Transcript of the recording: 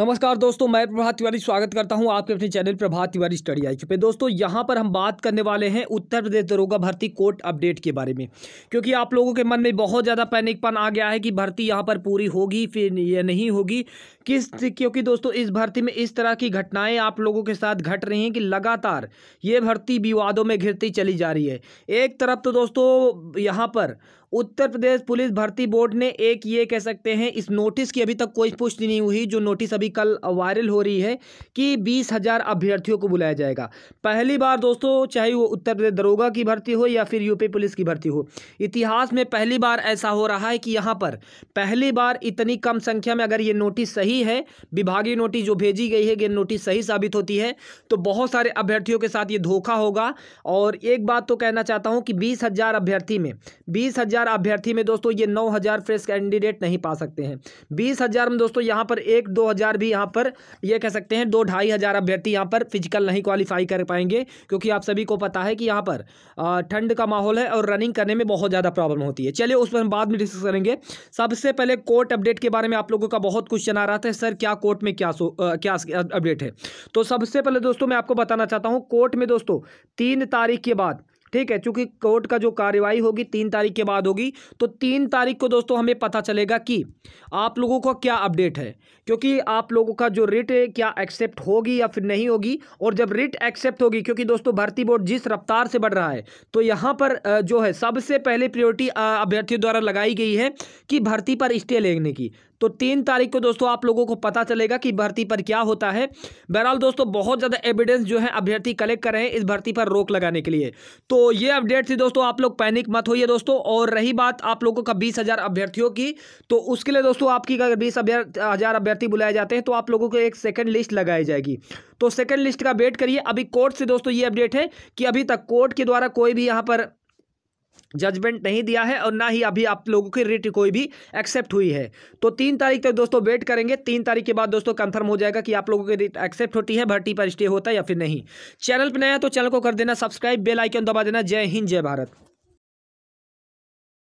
नमस्कार दोस्तों मैं प्रभात तिवारी स्वागत करता हूं आपके अपने channel Prabhat Tiwari study I पे दोस्तों यहां पर हम बात करने वाले हैं उत्तर प्रदेश दरोगा भर्ती कोर्ट अपडेट के बारे में क्योंकि आप लोगों के मन में बहुत ज़्यादा पैनिकपन आ गया है कि भर्ती यहां पर पूरी होगी फिर या नहीं होगी किस क्योंकि दोस्तों इस भर्ती में इस तरह की घटनाएँ आप लोगों के साथ घट रही हैं कि लगातार ये भर्ती विवादों में घिरती चली जा रही है एक तरफ तो दोस्तों यहाँ पर उत्तर प्रदेश पुलिस भर्ती बोर्ड ने एक ये कह सकते हैं इस नोटिस की अभी तक कोई पुष्टि नहीं हुई जो नोटिस अभी कल वायरल हो रही है कि बीस हज़ार अभ्यर्थियों को बुलाया जाएगा पहली बार दोस्तों चाहे वो उत्तर प्रदेश दरोगा की भर्ती हो या फिर यूपी पुलिस की भर्ती हो इतिहास में पहली बार ऐसा हो रहा है कि यहाँ पर पहली बार इतनी कम संख्या में अगर ये नोटिस सही है विभागीय नोटिस जो भेजी गई है ये नोटिस सही साबित होती है तो बहुत सारे अभ्यर्थियों के साथ ये धोखा होगा और एक बात तो कहना चाहता हूँ कि बीस अभ्यर्थी में बीस हज़ार अभ्यर्थी में दोस्तों ये नौ हज़ार फ्रेश कैंडिडेट नहीं पा सकते हैं बीस हज़ार में दोस्तों यहाँ पर एक दो हज़ार भी यहाँ पर ये कह सकते हैं दो ढाई हज़ार अभ्यर्थी यहाँ पर फिजिकल नहीं क्वालिफाई कर पाएंगे क्योंकि आप सभी को पता है कि यहाँ पर ठंड का माहौल है और रनिंग करने में बहुत ज़्यादा प्रॉब्लम होती है चलिए उस पर हम बाद में डिस्कस करेंगे सबसे पहले कोर्ट अपडेट के बारे में आप लोगों का बहुत क्वेश्चन आ रहा था सर क्या कोर्ट में क्या क्या अपडेट है तो सबसे पहले दोस्तों मैं आपको बताना चाहता हूँ कोर्ट में दोस्तों तीन तारीख के बाद ठीक है चूंकि कोर्ट का जो कार्यवाही होगी तीन तारीख के बाद होगी तो तीन तारीख को दोस्तों हमें पता चलेगा कि आप लोगों का क्या अपडेट है क्योंकि आप लोगों का जो रिट क्या एक्सेप्ट होगी या फिर नहीं होगी और जब रिट एक्सेप्ट होगी क्योंकि दोस्तों भर्ती बोर्ड जिस रफ्तार से बढ़ रहा है तो यहाँ पर जो है सबसे पहले प्रियोरिटी अभ्यर्थियों द्वारा लगाई गई है कि भर्ती पर स्टे लेने की तो तीन तारीख को दोस्तों आप लोगों को पता चलेगा कि भर्ती पर क्या होता है बहरहाल दोस्तों बहुत ज़्यादा एविडेंस जो है अभ्यर्थी कलेक्ट कर रहे हैं इस भर्ती पर रोक लगाने के लिए तो ये अपडेट थी दोस्तों आप लोग पैनिक मत होइए दोस्तों और रही बात आप लोगों का बीस हजार अभ्यर्थियों की तो उसके लिए दोस्तों आपकी अगर बीस हज़ार अभ्यर्थी बुलाए जाते हैं तो आप लोगों को एक सेकेंड लिस्ट लगाई जाएगी तो सेकेंड लिस्ट का वेट करिए अभी कोर्ट से दोस्तों ये अपडेट है कि अभी तक कोर्ट के द्वारा कोई भी यहाँ पर जजमेंट नहीं दिया है और ना ही अभी आप लोगों की रिट कोई भी एक्सेप्ट हुई है तो तीन तारीख तक दोस्तों वेट करेंगे तीन तारीख के बाद दोस्तों कंफर्म हो जाएगा कि आप लोगों की रिट एक्सेप्ट होती है भर्ती पर स्टे होता है या फिर नहीं चैनल पर नया तो चैनल को कर देना सब्सक्राइब बेलाइकन दबा देना जय हिंद जय भारत